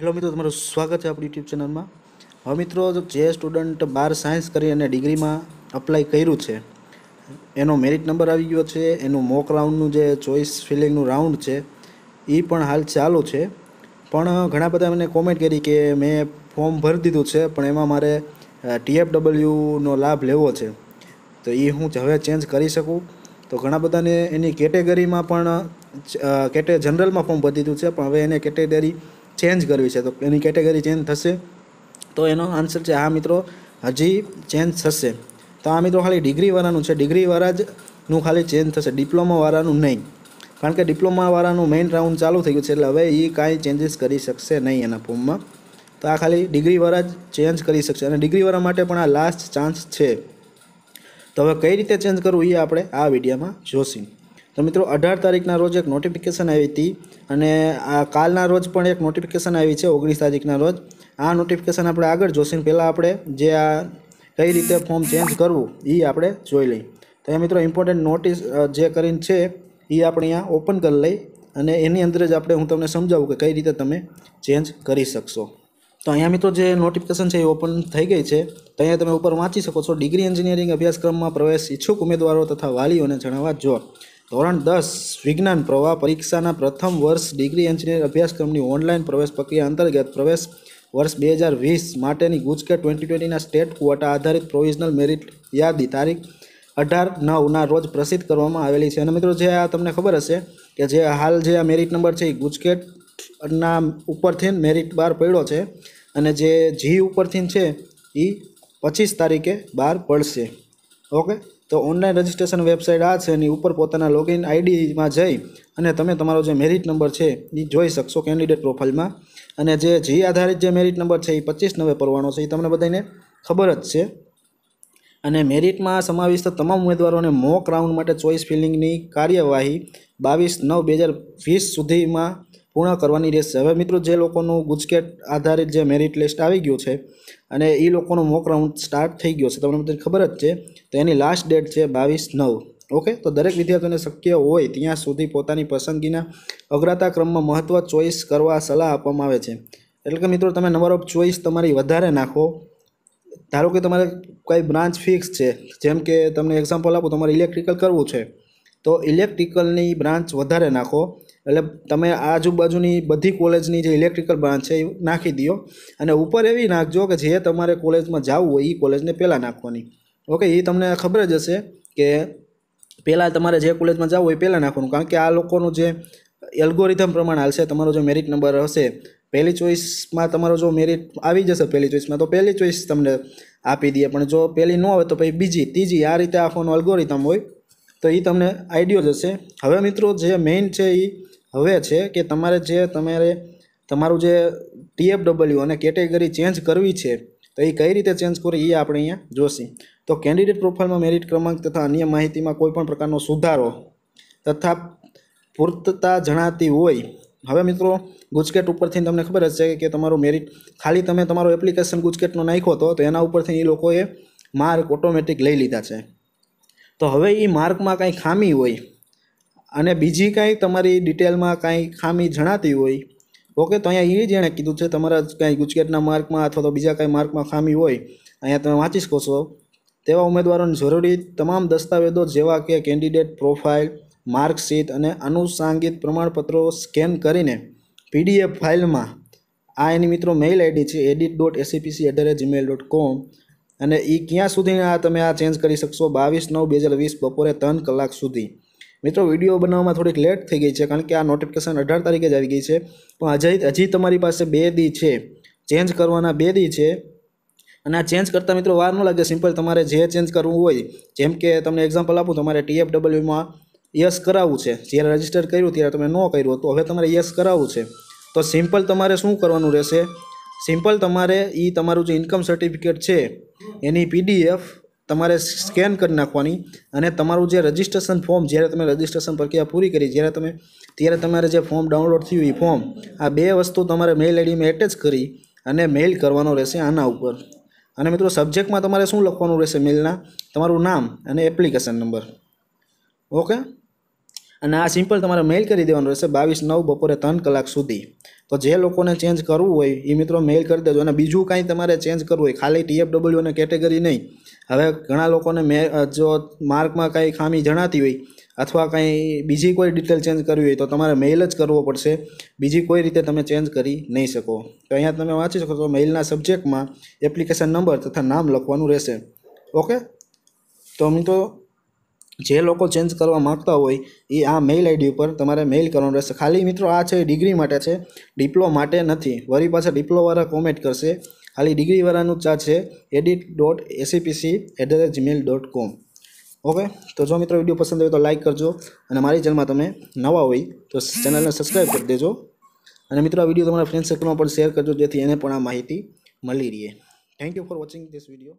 hello મિત્રો તમારું સ્વાગત છે આપણી યુટ્યુબ ચેનલમાં હવે મિત્રો જે સ્ટુડન્ટ બાર સાયન્સ કરી અને ડિગ્રીમાં અપ્લાય કર્યું છે એનો મેરિટ નંબર આવી ગયો છે એનું મોક રાઉન્ડનું જે ચોઈસ ફિલિંગનું રાઉન્ડ છે એ પણ હાલ ચાલુ છે પણ ઘણા બધા મને કોમેન્ટ કરી કે મેં ફોર્મ ભરી દીધું છે પણ એમાં મારે ટીએફડબલ્યુનો લાભ લેવો છે તો એ હું હવે ચેન્જ કરી શકું તો ઘણા બધાને એની કેટેગરીમાં પણ કેટે જનરલમાં ફોર્મ ભરી દીધું છે પણ હવે એને કેટેગરી ચેન્જ કરવી છે તો એની કેટેગરી ચેન્જ થશે તો એનો આન્સર છે આ મિત્રો હજી ચેન્જ થશે તો આ મિત્રો ખાલી ડિગ્રીવાળાનું છે ડિગ્રીવાળા જ નું ખાલી ચેન્જ થશે ડિપ્લોમાવાળાનું નહીં કારણ કે ડિપ્લોમાવાળાનું મેઇન રાઉન્ડ ચાલુ થઈ ગયું છે એટલે હવે એ કાંઈ ચેન્જીસ કરી શકશે નહીં એના ફોર્મમાં તો આ ખાલી ડિગ્રીવાળા જ ચેન્જ કરી શકશે અને ડિગ્રીવાળા માટે પણ આ લાસ્ટ ચાન્સ છે તો હવે કઈ રીતે ચેન્જ કરવું એ આપણે આ વિડીયોમાં જોશું તો મિત્રો અઢાર તારીખના રોજ એક નોટિફિકેશન આવી હતી અને આ કાલના રોજ પણ એક નોટિફિકેશન આવી છે ઓગણીસ તારીખના રોજ આ નોટિફિકેશન આપણે આગળ જોશું પહેલાં આપણે જે આ કઈ રીતે ફોર્મ ચેન્જ કરવું એ આપણે જોઈ લઈ તો એ મિત્રો ઇમ્પોર્ટન્ટ નોટિસ જે કરીને છે એ આપણે અહીંયા ઓપન કરી લઈ અને એની અંદર જ આપણે હું તમને સમજાવું કે કઈ રીતે તમે ચેન્જ કરી શકશો તો અહીંયા મિત્રો જે નોટિફિકેશન છે એ ઓપન થઈ ગઈ છે તો અહીંયા તમે ઉપર વાંચી શકો છો ડિગ્રી એન્જિનિયરિંગ અભ્યાસક્રમમાં પ્રવેશ ઈચ્છુક ઉમેદવારો તથા વાલીઓને જણાવવા જો ધોરણ દસ વિજ્ઞાન પ્રવાહ પરીક્ષાના પ્રથમ વર્ષ ડિગ્રી એન્જિનિયર અભ્યાસક્રમની ઓનલાઈન પ્રવેશ પ્રક્રિયા અંતર્ગત પ્રવેશ વર્ષ બે હજાર વીસ માટેની ગુજકેટ ટ્વેન્ટી ટ્વેન્ટીના સ્ટેટ ક્વોટા આધારિત પ્રોવિઝનલ મેરિટ યાદી તારીખ અઢાર નવના રોજ પ્રસિદ્ધ કરવામાં આવેલી છે અને મિત્રો જે આ તમને ખબર હશે કે જે હાલ જે આ મેરિટ નંબર છે એ ગુજકેટના ઉપરથી મેરિટ બાર પડ્યો છે અને જે જી ઉપરથી છે એ પચીસ તારીખે બહાર પડશે ઓકે તો ઓનલાઈન રજિસ્ટ્રેશન વેબસાઇટ આ છે એની ઉપર પોતાના લોગિન આઈડીમાં જઈ અને તમે તમારો જે મેરિટ નંબર છે એ જોઈ શકશો કેન્ડિડેટ પ્રોફાઇલમાં અને જે જી આધારિત જે મેરિટ નંબર છે એ પચીસ નવે પરવાનો છે એ તમને બધાને ખબર જ છે અને મેરિટમાં સમાવિષ્ટ તમામ ઉમેદવારોને મોક રાઉન્ડ માટે ચોઇસ ફિલિંગની કાર્યવાહી બાવીસ નવ બે હજાર વીસ સુધીમાં પૂર્ણ કરવાની રહેશે હવે મિત્રો જે લોકોનું ગુજકેટ આધારિત જે મેરિટ લિસ્ટ આવી ગયું છે અને એ લોકોનો મોક રાઉન્ડ સ્ટાર્ટ થઈ ગયો છે તમને બધી ખબર જ છે તો એની લાસ્ટ ડેટ છે બાવીસ નવ ઓકે તો દરેક વિદ્યાર્થીઓને શક્ય હોય ત્યાં સુધી પોતાની પસંદગીના અગ્રતા ક્રમમાં મહત્ત્વ ચોઈસ કરવા સલાહ આપવામાં આવે છે એટલે કે મિત્રો તમે નંબર ઓફ ચોઈસ તમારી વધારે નાખો ધારો કે તમારે કઈ બ્રાન્ચ ફિક્સ છે જેમ કે તમને એક્ઝામ્પલ આપો તમારે ઇલેક્ટ્રિકલ કરવું છે તો ઇલેક્ટ્રિકલની બ્રાન્ચ વધારે નાખો એટલે તમે આજુબાજુની બધી કોલેજની જે ઇલેક્ટ્રિકલ બ્રાન્ચ છે એ નાખી દો અને ઉપર એવી નાખજો કે જે તમારે કોલેજમાં જવું હોય એ કોલેજને પહેલાં નાખવાની ઓકે એ તમને ખબર જ હશે કે પહેલાં તમારે જે કોલેજમાં જવું હોય એ પહેલાં નાખવાનું કારણ કે આ લોકોનું જે એલ્ગોરિધમ પ્રમાણે હાલશે તમારો જો મેરિટ નંબર હશે પહેલી ચોઈસમાં તમારો જો મેરિટ આવી જશે પહેલી ચોઈસમાં તો પહેલી ચોઈસ તમને આપી દઈએ પણ જો પહેલી ન આવે તો પછી બીજી ત્રીજી આ રીતે આખોનો અલ્ગોરિધમ હોય તો એ તમને આઈડિયો જશે હવે મિત્રો જે મેઇન છે એ હવે છે કે તમારે જે તમારે તમારું જે ટીએફડબલ્યુ અને કેટેગરી ચેન્જ કરવી છે તો એ કઈ રીતે ચેન્જ કરે એ આપણે અહીંયા જોશી તો કેન્ડિડેટ પ્રોફાઇલમાં મેરિટ ક્રમાંક તથા અન્ય માહિતીમાં કોઈપણ પ્રકારનો સુધારો તથા પૂર્તતા જણાતી હોય હવે મિત્રો ગુજકેટ ઉપરથી તમને ખબર જ છે કે તમારું મેરિટ ખાલી તમે તમારું એપ્લિકેશન ગુજકેટનો નાખ્યો તો એના ઉપરથી એ લોકોએ માર્ક ઓટોમેટિક લઈ લીધા છે તો હવે એ માર્કમાં કાંઈ ખામી હોય અને બીજી કાંઈ તમારી ડિટેલમાં કાંઈ ખામી જણાતી હોય ઓકે તો અહીંયા એ જેણે કીધું છે તમારા કાંઈ ગુજકેટના માર્કમાં અથવા તો બીજા કાંઈ માર્કમાં ખામી હોય અહીંયા તમે વાંચી શકો છો તેવા ઉમેદવારોને જરૂરી તમામ દસ્તાવેજો જેવા કે કેન્ડિડેટ પ્રોફાઇલ માર્કશીટ અને આનુષાંગિક પ્રમાણપત્રો સ્કેન કરીને પીડીએફ ફાઇલમાં આ એની મિત્રો મેઇલ આઈડી છે edit dot ACPC at the rate Gmail dot com અને એ ક્યાં સુધીના તમે આ ચેન્જ કરી શકશો બાવીસ નવ બે હજાર વીસ બપોરે ત્રણ કલાક સુધી મિત્રો વિડીયો બનાવવામાં થોડીક લેટ થઈ ગઈ છે કારણ કે આ નોટિફિકેશન અઢાર તારીખે જ આવી ગઈ છે પણ હજી હજી તમારી પાસે બે દી છે ચેન્જ કરવાના બે દી છે અને આ ચેન્જ કરતાં મિત્રો વાર ન લાગે સિમ્પલ તમારે જે ચેન્જ કરવું હોય જેમ કે તમને એક્ઝામ્પલ આપું તમારે ટીએફડબલ્યુમાં યસ કરાવવું છે જ્યારે રજીસ્ટર કર્યું ત્યારે તમે ન કર્યું તો હવે તમારે યસ કરાવવું છે તો સિમ્પલ તમારે શું કરવાનું રહેશે સિમ્પલ તમારે એ તમારું જે ઇન્કમ સર્ટિફિકેટ છે એની પીડીએફ તમારે સ્કેન કરી નાખવાની અને તમારું જે રજિસ્ટ્રેશન ફોર્મ જ્યારે તમે રજિસ્ટ્રેશન પ્રક્રિયા પૂરી કરી જ્યારે તમે ત્યારે તમારે જે ફોર્મ ડાઉનલોડ થયું એ ફોર્મ આ બે વસ્તુ તમારે મેઇલ આઈડીમાં એટેચ કરી અને મેઇલ કરવાનો રહેશે આના ઉપર અને મિત્રો સબ્જેક્ટમાં તમારે શું લખવાનું રહેશે મેઇલના તમારું નામ અને એપ્લિકેશન નંબર ઓકે અને આ સિમ્પલ તમારે મેઇલ કરી દેવાનું રહેશે બાવીસ નવ બપોરે ત્રણ કલાક સુધી તો જે લોકોને ચેન્જ કરવું હોય એ મિત્રો મેઇલ કરી દેજો અને બીજું કાંઈ તમારે ચેન્જ કરવું હોય ખાલી ટીએફડબલ્યુ અને કેટેગરી નહીં હવે ઘણા લોકોને મે જો માર્કમાં કાંઈ ખામી જણાતી હોય અથવા કંઈ બીજી કોઈ ડિટેલ ચેન્જ કરવી હોય તો તમારે મેઇલ જ કરવો પડશે બીજી કોઈ રીતે તમે ચેન્જ કરી નહીં શકો તો અહીંયા તમે વાંચી શકો તો મેઇલના સબ્જેક્ટમાં એપ્લિકેશન નંબર તથા નામ લખવાનું રહેશે ઓકે તો મિત્રો જે લોકો ચેન્જ કરવા માગતા હોય એ આ મેઇલ આઈડી ઉપર તમારે મેઇલ કરવાનું રહેશે ખાલી મિત્રો આ છે ડિગ્રી માટે છે ડિપ્લો માટે નથી વરી પાછા ડિપ્લોવાળા કોમેન્ટ કરશે ખાલી ડિગ્રીવાળાનું ચા છે edit dot ACPC at the Gmail dot com okay તો જો મિત્રો વિડીયો પસંદ આવે તો લાઇક કરજો અને મારી ચેનલમાં તમે નવા હોય તો ચેનલને સબસ્ક્રાઈબ કરી દેજો અને મિત્રો આ વિડીયો તમારા ફ્રેન્ડ સર્કલમાં પણ શેર કરજો જેથી એને પણ આ માહિતી મળી રહે thank you for watching this video